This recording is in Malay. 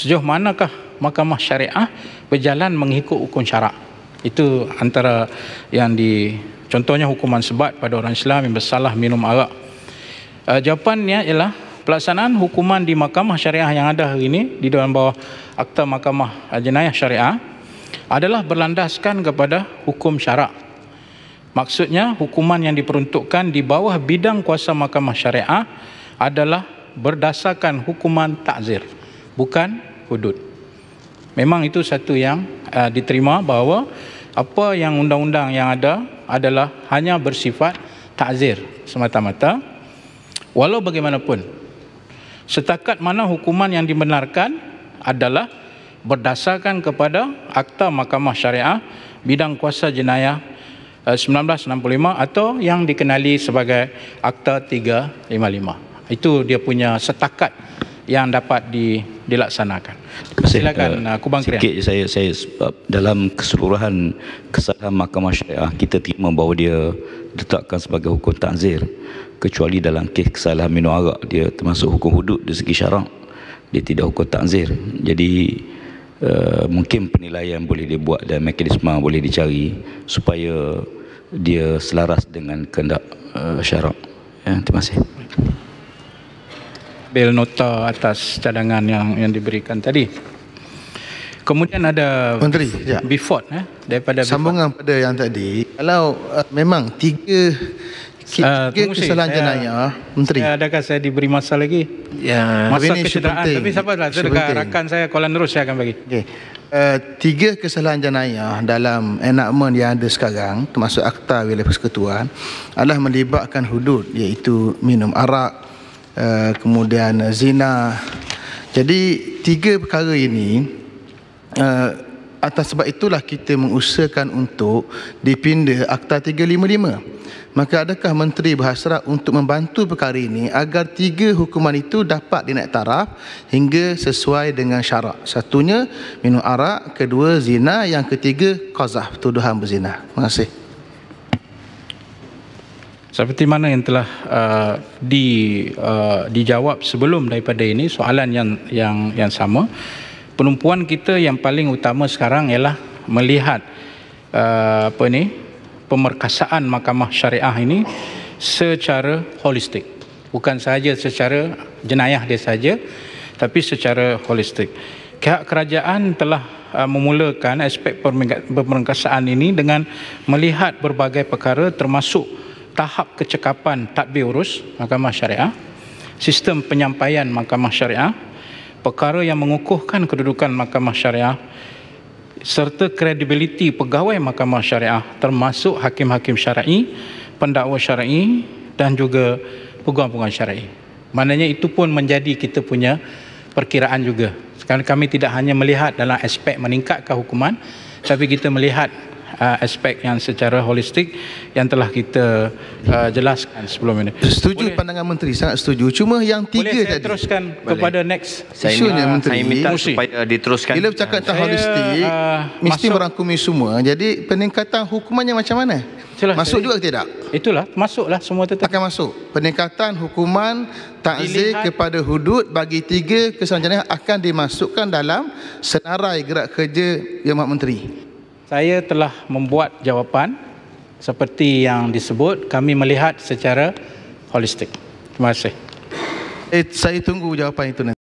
sejauh manakah mahkamah syariah berjalan mengikut hukum syarak itu antara yang di contohnya hukuman sebat pada orang Islam yang bersalah minum arak uh, jawapannya ialah pelaksanaan hukuman di mahkamah syariah yang ada hari ini di dalam bawah akta mahkamah jenayah syariah adalah berlandaskan kepada hukum syarak maksudnya hukuman yang diperuntukkan di bawah bidang kuasa mahkamah syariah adalah berdasarkan hukuman takzir bukan hudud. Memang itu satu yang uh, diterima bahawa apa yang undang-undang yang ada adalah hanya bersifat takzir semata-mata. Walau bagaimanapun, setakat mana hukuman yang dibenarkan adalah berdasarkan kepada Akta Mahkamah Syariah Bidang Kuasa Jenayah 1965 uh, atau yang dikenali sebagai Akta 355. Itu dia punya setakat yang dapat di, dilaksanakan. Silakan uh, Kubang Krian. Sikit saya, saya sebab dalam keseluruhan kesalahan mahkamah syariah, kita terima bahawa dia ditetapkan sebagai hukum takzir. Kecuali dalam kes kesalahan minum arak, dia termasuk hukum hudud di segi syarak. Dia tidak hukum takzir. Jadi uh, mungkin penilaian boleh dibuat dan mekanisme boleh dicari supaya dia selaras dengan kehendak uh, syarak. Ya, terima kasih mengambil nota atas cadangan yang yang diberikan tadi. Kemudian ada Menteri, ya. Bifort eh, daripada Sambungan Bifort. pada yang tadi, kalau uh, memang tiga, uh, tiga uh, kesalahan saya, jenayah, Menteri. Saya adakah saya diberi masa lagi? Ya, masa ini kecederaan. Tapi sabarlah, saya dekat rakan saya, Kuala Nerus saya akan bagi. Okay. Uh, tiga kesalahan jenayah dalam enakmen yang ada sekarang termasuk akta wilayah persekutuan adalah melibatkan hudud iaitu minum arak Eh, kemudian eh, zina. Jadi tiga perkara ini eh, atas sebab itulah kita mengusahakan untuk dipindah Akta 355. Maka adakah menteri berhasrat untuk membantu perkara ini agar tiga hukuman itu dapat dinaik taraf hingga sesuai dengan syarak? Satunya minum arak, kedua zina, yang ketiga qazah, tuduhan berzina. Terima kasih seperti mana yang telah uh, di uh, dijawab sebelum daripada ini soalan yang yang yang sama penumpuan kita yang paling utama sekarang ialah melihat uh, apa ini pemerkasaan mahkamah syariah ini secara holistik bukan sahaja secara jenayah dia saja tapi secara holistik pihak kerajaan telah uh, memulakan aspek pemerkasaan ini dengan melihat berbagai perkara termasuk tahap kecekapan tadbir urus Mahkamah Syariah, sistem penyampaian Mahkamah Syariah, perkara yang mengukuhkan kedudukan Mahkamah Syariah serta kredibiliti pegawai Mahkamah Syariah termasuk hakim-hakim syar'i, pendakwa syar'i dan juga peguam-peguam syar'i. Maknanya itu pun menjadi kita punya perkiraan juga. Sekarang kami tidak hanya melihat dalam aspek meningkatkan hukuman tapi kita melihat uh, aspek yang secara holistik yang telah kita uh, jelaskan sebelum ini. Setuju boleh, pandangan menteri sangat setuju. Cuma yang tiga boleh saya tadi. teruskan boleh. kepada next. Saya, uh, saya minta Musi. supaya diteruskan. Bila bercakap tentang holistik uh, mesti merangkumi semua. Jadi peningkatan hukumannya macam mana? Itulah, masuk saya, juga tidak? Itulah masuklah semua tetap. Akan masuk. Peningkatan hukuman takzir kepada hudud bagi tiga kesan jenayah akan dimasukkan dalam senarai gerak kerja Yang Mak Menteri. Saya telah membuat jawapan seperti yang disebut kami melihat secara holistik. Terima kasih. Eh, saya tunggu jawapan itu nanti.